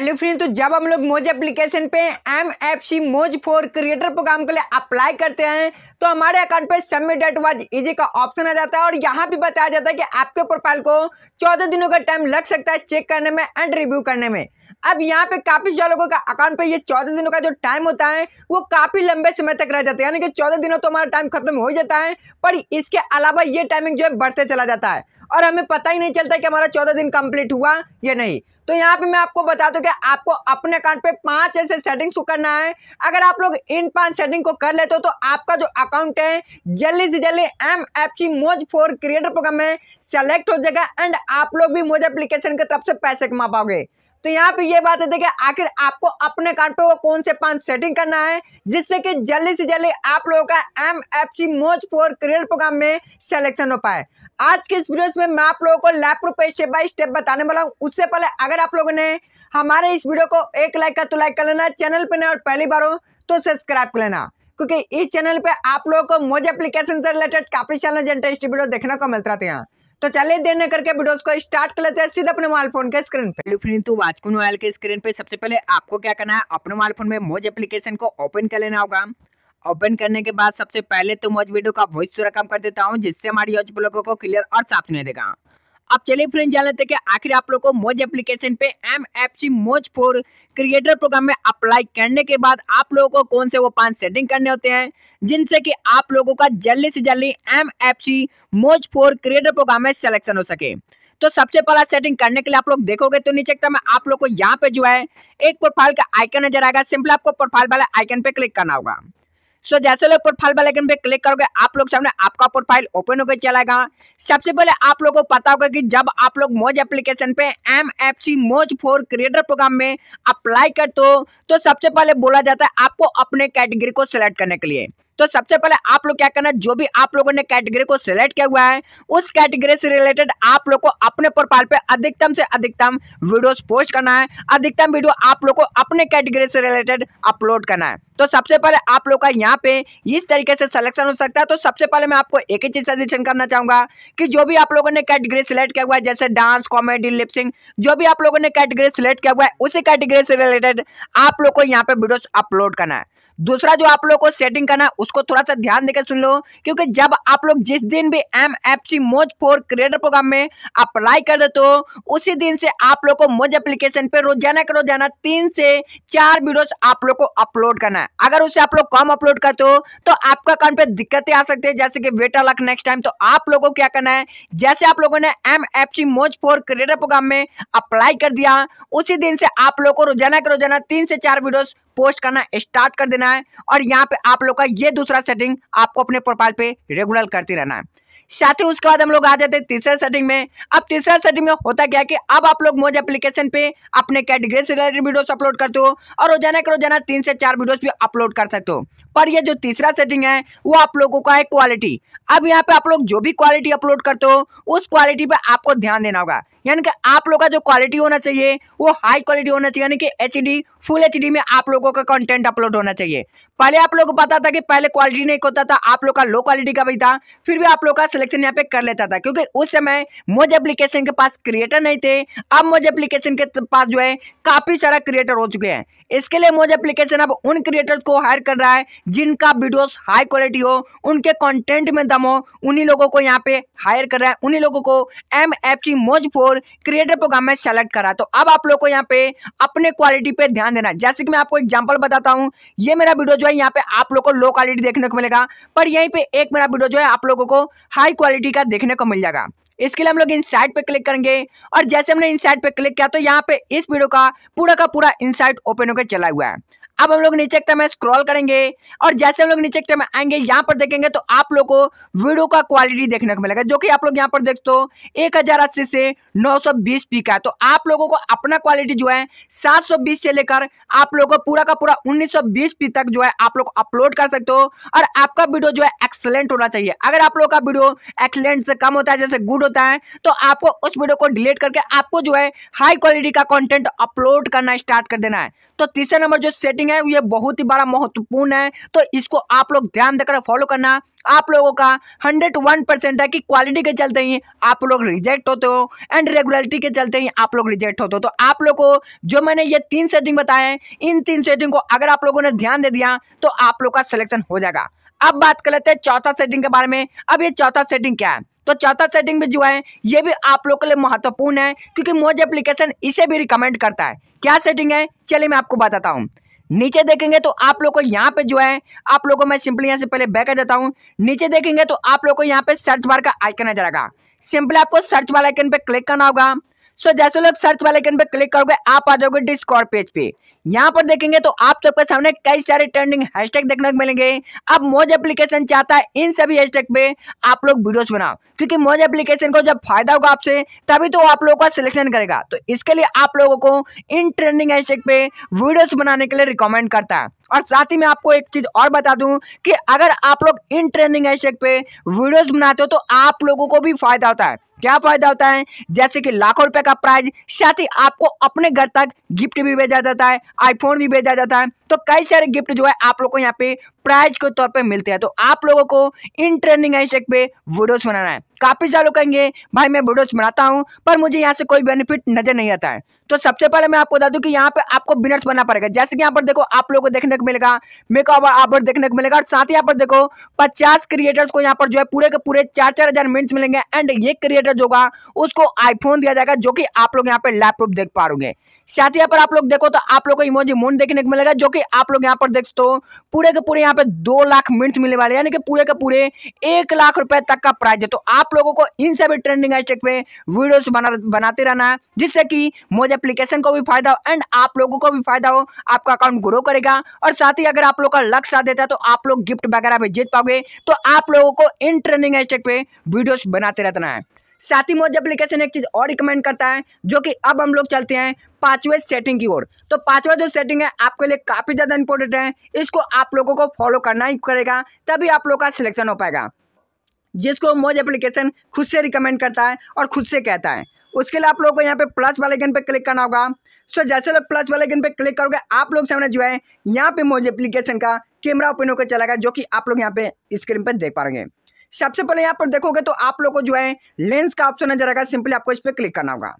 hello friend तो जब हम लोग मोज एप्लीकेशन पे M F C Moj for creator programme के लिए अप्लाई करते हैं तो हमारे अकाउंट पे सबमिट एट वाज इजी का ऑप्शन आ जाता है और यहाँ भी बताया जाता है कि आपके प्रोफाइल को चौदह दिनों का टाइम लग सकता है चेक करने में एंड रिव्यू करने में अब यहाँ पे काफी सारे लोगों का अकाउंट पे ये चौदह दिनों का जो टाइम होता है वो काफी लंबे समय तक रह जाता है यानी कि चौदह दिनों तो हमारा टाइम खत्म हो जाता है पर इसके अलावा ये टाइमिंग जो है बढ़ते चला जाता है और हमें पता ही नहीं चलता कि हमारा चौदह दिन कंप्लीट हुआ या नहीं तो यहाँ पे मैं आपको बता दूँ कि आपको अपने अकाउंट पे पांच ऐसे सेटिंग को करना है अगर आप लोग इन पांच सेटिंग को कर लेते हो तो आपका जो अकाउंट है जल्दी से जल्दी M F C Moj for creator program में सेलेक्ट हो जाएगा एंड आप लोग भी मोज एप्लीकेशन के तरफ से पैसे कमा पाओगे तो यहाँ पे ये बात है देखिए आखिर आपको अपने अकाउंट पे वो कौन से पांच सेटिंग करना है जिससे कि जल्दी से जल्दी आप लोगों का M F C Moj for creator program में सेलेक्शन हो पाए आज के इस वीडियो में मैं आप लोगों को लैपटॉप पे स्टेप बाय स्टेप बताने वाला हूँ उससे पहले अगर आप लोगों ने हमारे इस वीडियो को एक लाइक का तो लाइक कर लेना चैनल पर और पहली बार हो तो सब्सक्राइब कर लेना क्योंकि इस चैनल पे आप लोगों को मोज एप्लीकेशन से रिलेटेड काफी चैनल इंटरेस्ट वीडियो देखने को मिलता रहते हैं तो चलिए देर न करके वीडियोस को स्टार्ट कर लेते हैं सीधे अपने मोबाइल फोन के स्क्रीन पे फ्रेंड तो वाचकुन मोबाइल के स्क्रीन पे सबसे पहले आपको क्या करना है अपने मोबाइल फोन में मोज एप्लीकेशन को ओपन कर लेना होगा ओपन करने के बाद सबसे पहले तो मैं वीडियो का वॉइस थोड़ा कम कर देता हूँ जिससे हमारी यूज ब्लॉगों को क्लियर और साफ सुनाई देगा अब चलिए फ्रेंड जान लेते हैं आखिर आप लोग को मोज एप्लीकेशन पे M F C Moj for creator program में अप्लाई करने के बाद आप लोगों को कौन से वो पांच सेटिंग करने होते हैं जिनसे कि आप लोगों का जल्दी से जल्दी M F C Moj for creator program में सिलेक्शन हो सके तो सबसे पहला सेटिंग करने के लिए आप लोग देखोगे तो नीचे एकदम आप लोग को यहाँ पे जो है एक प्रोफाइल का आइकन नजर आएगा सिंपल आपको प्रोफाइल वाले आइकन पे क्लिक करना होगा सो so, जैसे लोग प्रोफाइल वाले आइकन पे क्लिक करोगे आप लोग सामने आपका प्रोफाइल ओपन होकर चलाएगा सबसे पहले आप लोगों को पता होगा कि जब आप लोग मोज एप्लीकेशन पे M F C Moj for creator program में अप्लाई करते हो तो सबसे पहले बोला जाता है आपको अपने कैटेगरी को सिलेक्ट करने के लिए तो सबसे पहले आप लोग क्या करना है जो भी आप लोगों ने कैटेगरी को सिलेक्ट किया हुआ है उस कैटेगरी से रिलेटेड आप लोग को अपने प्रोफाइल पे अधिकतम से अधिकतम वीडियो पोस्ट करना है अधिकतम वीडियो आप लोग को अपने कैटेगरी से रिलेटेड अपलोड करना है तो सबसे पहले आप लोग का यहाँ पे इस तरीके से सिलेक्शन हो सकता है तो सबसे पहले मैं आपको एक ही चीज सजेशन करना चाहूंगा कि जो भी आप लोगों ने कैटेगरी सिलेक्ट किया हुआ है जैसे डांस कॉमेडी लिपसिंग जो भी आप लोगों ने कैटेगरी सिलेक्ट किया हुआ है उसी कैटेगरी से रिलेटेड आप लोग को यहाँ पे वीडियो अपलोड करना है दूसरा जो आप लोग को सेटिंग करना है उसको थोड़ा सा ध्यान देकर सुन लो क्योंकि जब आप लोग जिस दिन भी M F C Moj for creator program में अप्लाई कर दे तो उसी दिन से आप लोग को मोज एप्लीकेशन पे रोजाना के रोजाना तीन से चार वीडियोस आप लोग को अपलोड करना है अगर उसे आप लोग कम अपलोड करते हो तो आपका अकाउंट पे दिक्कतें आ सकती है जैसे कि वेटर लक नेक्स्ट टाइम तो आप लोगों को क्या करना है जैसे आप लोगों ने M F C Moj for creator program में अप्लाई कर दिया उसी दिन से आप लोग को रोजाना के रोजाना तीन से चार वीडियोस पोस्ट करना स्टार्ट कर देना है और यहाँ पे आप लोग का ये दूसरा सेटिंग आपको अपने प्रोफाइल पे रेगुलर करते रहना है साथ ही उसके बाद हम लोग आ जाते हैं तीसरे सेटिंग में अब तीसरा सेटिंग में होता क्या है कि अब आप लोग मोज एप्लीकेशन पे अपने कैटेगरी से रिलेटेड वीडियोस अपलोड करते हो और रोजाना के रोजाना तीन से चार वीडियोस भी अपलोड कर सकते हो पर ये जो तीसरा सेटिंग है वो आप लोगों का है क्वालिटी अब यहाँ पे आप लोग जो भी क्वालिटी अपलोड करते हो उस क्वालिटी पर आपको ध्यान देना होगा यानी कि आप लोग का जो क्वालिटी होना चाहिए वो हाई क्वालिटी होना चाहिए यानी कि एच फुल एच में आप लोगों का कंटेंट अपलोड होना चाहिए पहले आप लोगों को पता था कि पहले क्वालिटी नहीं होता था आप लोग का लो क्वालिटी का भी था फिर भी आप लोग का सिलेक्शन यहाँ पे कर लेता था क्योंकि उस समय मोज एप्लीकेशन के पास क्रिएटर नहीं थे अब मोज एप्लीकेशन के पास जो है काफ़ी सारा क्रिएटर हो चुके हैं इसके लिए मोज एप्लीकेशन अब उन क्रिएटर्स को हायर कर रहा है जिनका वीडियोस हाई क्वालिटी हो उनके कंटेंट में दम हो उन्हीं लोगों को यहाँ पे हायर कर रहा है उन्हीं लोगों को M F C Moj for creator program में सेलेक्ट करा तो अब आप लोग को यहाँ पे अपने क्वालिटी पे ध्यान देना जैसे कि मैं आपको एग्जाम्पल बताता हूँ ये मेरा वीडियो जो है यहाँ पे आप लोग को लो क्वालिटी देखने को मिलेगा पर यहीं पर एक मेरा वीडियो जो है आप लोगों को हाई क्वालिटी का देखने को मिल जाएगा इसके लिए हम लोग इनसाइट पे क्लिक करेंगे और जैसे हमने इनसाइट पे क्लिक किया तो यहाँ पे इस वीडियो का पूरा का पूरा इनसाइट ओपन होकर चला हुआ है अब हम लोग नीचे एक में स्क्रॉल करेंगे और जैसे हम लोग नीचे एक टाइम आएंगे यहाँ पर देखेंगे तो आप लोग को वीडियो का क्वालिटी देखने को मिलेगा जो कि आप लोग यहाँ पर देखते हो एक हजार अस्सी से नौ सौ बीस पी का है तो आप लोगों को अपना क्वालिटी जो है सात सौ बीस से लेकर आप लोगों को पूरा का पूरा उन्नीस सौ बीस पी तक जो है आप लोग अपलोड कर सकते हो और आपका वीडियो जो है एक्सलेंट होना चाहिए अगर आप लोग का वीडियो एक्सलेंट से कम होता है जैसे गुड होता है तो आपको उस वीडियो को डिलीट करके आपको जो है हाई क्वालिटी का कॉन्टेंट अपलोड करना स्टार्ट कर देना है तो तीसरा नंबर जो सेटिंग है ये बहुत ही बड़ा महत्वपूर्ण है तो इसको आप लोग ध्यान देकर फॉलो करना आप लोगों का हंड्रेड वन परसेंट है कि क्वालिटी के चलते ही आप लोग रिजेक्ट होते हो एंड रेगुलरिटी के चलते ही आप लोग रिजेक्ट होते हो तो आप लोग को जो मैंने ये तीन सेटिंग बताए इन तीन सेटिंग को अगर आप लोगों ने ध्यान दे दिया तो आप लोग का सिलेक्शन हो जाएगा अब बात कर लेते हैं चौथा सेटिंग के बारे में अब ये चौथा सेटिंग क्या है तो चौथा सेटिंग भी जो है ये भी आप लोग के लिए महत्वपूर्ण है क्योंकि मोज एप्लीकेशन इसे भी रिकमेंड करता है क्या सेटिंग है चलिए मैं आपको बताता हूँ नीचे देखेंगे तो आप लोग को यहाँ पे जो है आप लोगों को मैं सिंपली यहाँ से पहले बैक कर देता हूँ नीचे देखेंगे तो आप लोग को यहाँ पे सर्च बार का आइकन नजर आएगा सिंपली आपको सर्च वाले आइकन पे क्लिक करना होगा सो जैसे लोग सर्च वाले आइकन पे क्लिक करोगे आप आ जाओगे डिस्कॉर्ड पेज पे यहाँ पर देखेंगे तो आप सबके सामने कई सारे ट्रेंडिंग हैशटैग देखने को मिलेंगे अब मोज एप्लीकेशन चाहता है इन सभी हैशटैग पे आप लोग वीडियोस बनाओ क्योंकि मोज एप्लीकेशन को जब फायदा होगा आपसे तभी तो आप लोगों का सिलेक्शन करेगा तो इसके लिए आप लोगों को इन ट्रेंडिंग हैशटैग पे वीडियोस बनाने के लिए रिकमेंड करता है और साथ ही मैं आपको एक चीज और बता दूं कि अगर आप लोग इन ट्रेंडिंग हैशटैग पे वीडियोस बनाते हो तो आप लोगों को भी फायदा होता है क्या फायदा होता है जैसे कि लाखों रुपए का प्राइज साथ ही आपको अपने घर तक गिफ्ट भी भेजा जाता है आईफोन भी भेजा जाता है तो कई सारे गिफ्ट जो है आप लोग को यहाँ पे प्राइज के तौर पर मिलते हैं तो आप लोगों को इन ट्रेंडिंग हैशटैग पे वीडियोस बनाना है काफ़ी सारे लोग कहेंगे भाई मैं वीडियोस बनाता हूँ पर मुझे यहाँ से कोई बेनिफिट नज़र नहीं आता है तो सबसे पहले मैं आपको बता दूँ कि यहाँ पे आपको बिनर्स बनना पड़ेगा जैसे कि यहाँ पर देखो आप लोगों को देखने को मिलेगा मेकअप आप देखने को मिलेगा और साथ ही यहाँ पर देखो पचास क्रिएटर्स को यहाँ पर जो है पूरे के पूरे चार चार हज़ार मिनट्स मिलेंगे एंड ये क्रिएटर जो होगा उसको आईफोन दिया जाएगा जो कि आप लोग यहाँ पे लैपटॉप देख पा पाओगे साथ ही यहाँ पर आप लोग देखो तो आप लोग को इमोजी मून देखने को मिलेगा जो कि आप लोग यहाँ पर देख सो पूरे के पूरे यहाँ पे दो लाख मिनट मिलने वाले यानी कि पूरे के पूरे एक लाख रुपए तक का प्राइज है तो आप लोगों को इन सभी ट्रेंडिंग हैशटैग पे वीडियोस बना बनाते रहना है जिससे कि मोज एप्लीकेशन को भी फायदा हो एंड आप लोगों को भी फायदा हो आपका अकाउंट ग्रो करेगा और साथ ही अगर आप लोग का लक्ष्य साथ देता है तो आप लोग गिफ्ट वगैरह भी जीत पाओगे तो आप लोगों को इन ट्रेंडिंग हैशटैग पे वीडियोस बनाते रहना है साथ ही मोज एप्लीकेशन एक चीज़ और रिकमेंड करता है जो कि अब हम लोग चलते हैं पांचवे सेटिंग की ओर तो पांचवा जो सेटिंग है आपके लिए काफ़ी ज़्यादा इंपॉर्टेंट है इसको आप लोगों को फॉलो करना ही पड़ेगा तभी आप लोग का सिलेक्शन हो पाएगा जिसको मोज एप्लीकेशन खुद से रिकमेंड करता है और खुद से कहता है उसके लिए आप लोगों को यहाँ पे प्लस वाले आइकन पे क्लिक करना होगा सो जैसे लोग प्लस वाले आइकन पे क्लिक करोगे आप लोग सामने जो है यहाँ पे मोज एप्लीकेशन का कैमरा ओपन होकर चलेगा जो कि आप लोग यहाँ पे स्क्रीन पर देख पाएंगे सबसे पहले यहाँ पर देखोगे तो आप लोग को जो है लेंस का ऑप्शन नजर आएगा सिंपली आपको इस पर क्लिक करना होगा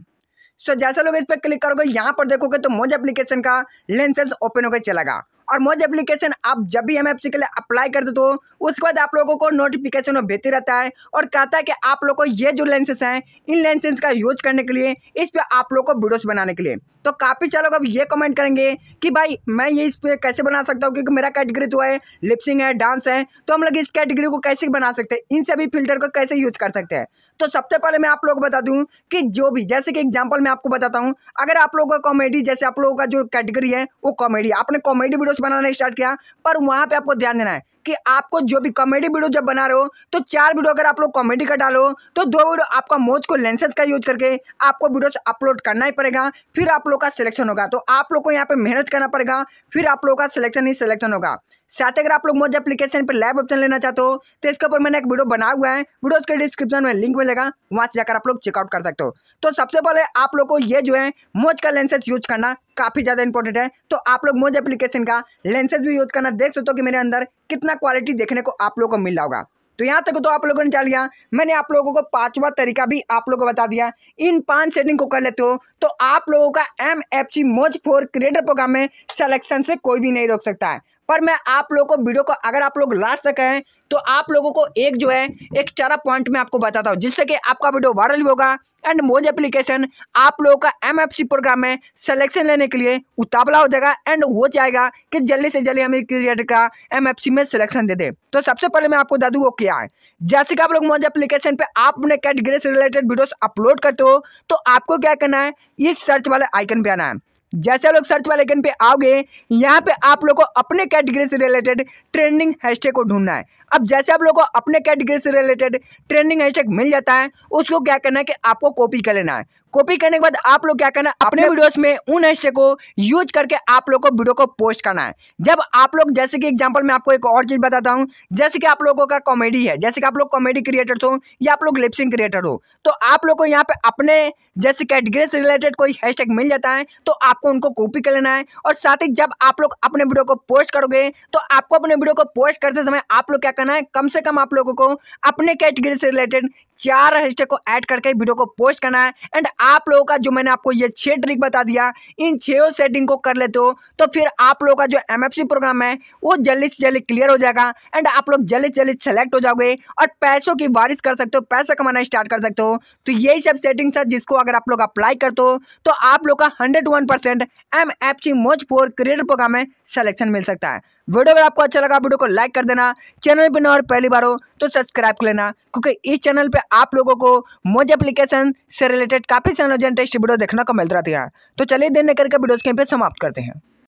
सो जैसे लोग इस पर क्लिक करोगे यहाँ पर देखोगे तो मोज एप्लीकेशन का लेंसेज ओपन होकर चलेगा और मोज एप्लीकेशन आप जब भी एम के लिए अप्लाई कर देते हो उसके बाद आप लोगों को नोटिफिकेशन वो भेजते रहता है और कहता है कि आप लोग को ये जो लेंसेज हैं इन लेंसेज का यूज करने के लिए इस पर आप लोग को वीडियोस बनाने के लिए तो काफ़ी लोग अब ये कमेंट करेंगे कि भाई मैं ये इस पर कैसे बना सकता हूँ क्योंकि मेरा कैटेगरी तो है लिपसिंग है डांस है तो हम लोग इस कैटेगरी को कैसे बना सकते हैं इन सभी फिल्टर को कैसे यूज कर सकते हैं तो सबसे पहले मैं आप लोग को बता दूं कि जो भी जैसे कि एग्जांपल मैं आपको बताता हूं अगर आप लोगों का कॉमेडी जैसे आप लोगों का जो कैटेगरी है वो कॉमेडी आपने कॉमेडी वीडियोस बनाना स्टार्ट किया पर वहाँ पर आपको ध्यान देना है कि आपको जो भी कॉमेडी वीडियो जब बना रहे हो तो चार वीडियो अगर आप लोग कॉमेडी का डालो तो दो वीडियो आपका मोज को लेंसेज का यूज करके आपको वीडियोस अपलोड करना ही पड़ेगा फिर आप लोग का सिलेक्शन होगा तो आप लोग को यहाँ पर मेहनत करना पड़ेगा फिर आप लोग का सिलेक्शन ही सिलेक्शन होगा साथ अगर आप लोग मोज एप्लीकेशन पर लैब ऑप्शन लेना चाहते हो तो इसके ऊपर मैंने एक वीडियो बना हुआ है वीडियो उसके डिस्क्रिप्शन में लिंक मिलेगा वहाँ से जाकर आप लोग चेकआउट कर सकते हो तो सबसे पहले आप लोग को ये जो है मोज का लेंसेज यूज करना काफ़ी ज़्यादा इंपॉर्टेंट है तो आप लोग मोज एप्लीकेशन का लेंसेज भी यूज करना देख सकते हो कि मेरे अंदर कितना क्वालिटी देखने को आप लोग को मिल रहा होगा तो यहाँ तक तो आप लोगों ने जान लिया मैंने आप लोगों को पांचवा तरीका भी आप लोगों को बता दिया इन पांच सेटिंग को कर लेते हो तो आप लोगों का M F C Moj for creator program में सिलेक्शन से कोई भी नहीं रोक सकता है पर मैं आप लोगों को वीडियो को अगर आप लोग लास्ट तक हैं तो आप लोगों को एक जो है चारा पॉइंट में आपको बताता हूँ जिससे कि आपका वीडियो वायरल भी होगा एंड मोज एप्लीकेशन आप लोगों का एम प्रोग्राम में सलेक्शन लेने के लिए उतावला हो जाएगा एंड हो जाएगा कि जल्दी से जल्दी हमें क्रिएटर का एम में सिलेक्शन दे दे तो सबसे पहले मैं आपको दादू वो क्या है जैसे कि आप लोग मोज एप्लीकेशन पर आप अपने कैटेगरी से रिलेटेड वीडियोज अपलोड करते हो तो आपको क्या करना है इस सर्च वाले आइकन पे आना है जैसे लोग सर्च वाले पे आओगे यहाँ पे आप लोग को अपने कैटेगरी से रिलेटेड ट्रेंडिंग हैशटैग को ढूंढना है अब जैसे आप लोग को अपने कैटेगरी से रिलेटेड ट्रेंडिंग हैशटैग मिल जाता है उसको क्या करना है कि आपको कॉपी कर लेना है कॉपी करने के बाद आप लोग क्या करना है अपने वीडियोस में उन हैशटैग को यूज करके आप लोग को वीडियो को पोस्ट करना है जब आप लोग जैसे कि एग्जांपल मैं आपको एक और चीज़ बताता हूँ जैसे कि आप लोगों का कॉमेडी है जैसे कि आप लोग कॉमेडी क्रिएटर हो या आप लोग लिपसिंग क्रिएटर हो तो आप लोग को यहाँ पे अपने जैसे कैटेगरी से रिलेटेड कोई हैशटैग मिल जाता है तो आपको उनको कॉपी कर लेना है और साथ ही जब आप लोग अपने वीडियो को पोस्ट करोगे तो आपको अपने वीडियो को पोस्ट करते समय आप लोग क्या करना है कम से कम आप लोगों को अपने कैटेगरी से रिलेटेड चार हैशटैग को ऐड करके वीडियो को पोस्ट करना है एंड आप लोगों का जो मैंने आपको ये छह ट्रिक बता दिया इन छह सेटिंग को कर लेते हो तो फिर आप लोगों का जो एमएफसी प्रोग्राम है वो जल्दी से जल्दी क्लियर हो जाएगा एंड आप लोग जल्दी से जल्दी सेलेक्ट हो जाओगे और पैसों की बारिश कर सकते हो पैसा कमाना स्टार्ट कर सकते हो तो यही सब सेटिंग्स है जिसको अगर आप लोग अप्लाई करते हो तो आप लोग का hundred one percent M F C Moj for creator program में सेलेक्शन मिल सकता है वीडियो अगर आपको अच्छा लगा वीडियो को लाइक कर देना चैनल पर नौ और पहली बार हो तो सब्सक्राइब कर लेना क्योंकि इस चैनल पर आप लोगों को मोज एप्लीकेशन से रिलेटेड काफ़ी सारे टेस्ट वीडियो देखने को मिल रहा था तो चलिए देने करके वीडियोज़ कहीं पर समाप्त करते हैं